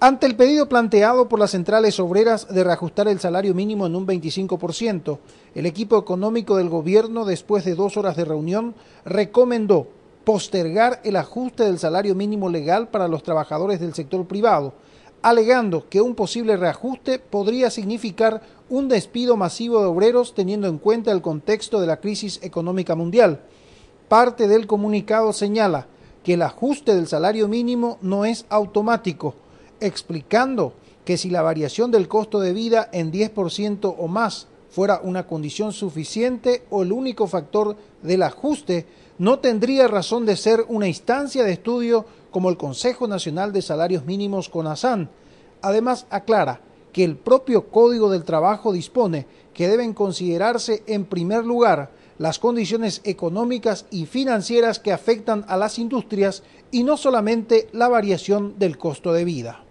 Ante el pedido planteado por las centrales obreras de reajustar el salario mínimo en un 25%, el equipo económico del gobierno, después de dos horas de reunión, recomendó postergar el ajuste del salario mínimo legal para los trabajadores del sector privado, alegando que un posible reajuste podría significar un despido masivo de obreros teniendo en cuenta el contexto de la crisis económica mundial. Parte del comunicado señala que el ajuste del salario mínimo no es automático, explicando que si la variación del costo de vida en 10% o más fuera una condición suficiente o el único factor del ajuste, no tendría razón de ser una instancia de estudio como el Consejo Nacional de Salarios Mínimos ASAN. Además, aclara que el propio Código del Trabajo dispone que deben considerarse en primer lugar las condiciones económicas y financieras que afectan a las industrias y no solamente la variación del costo de vida.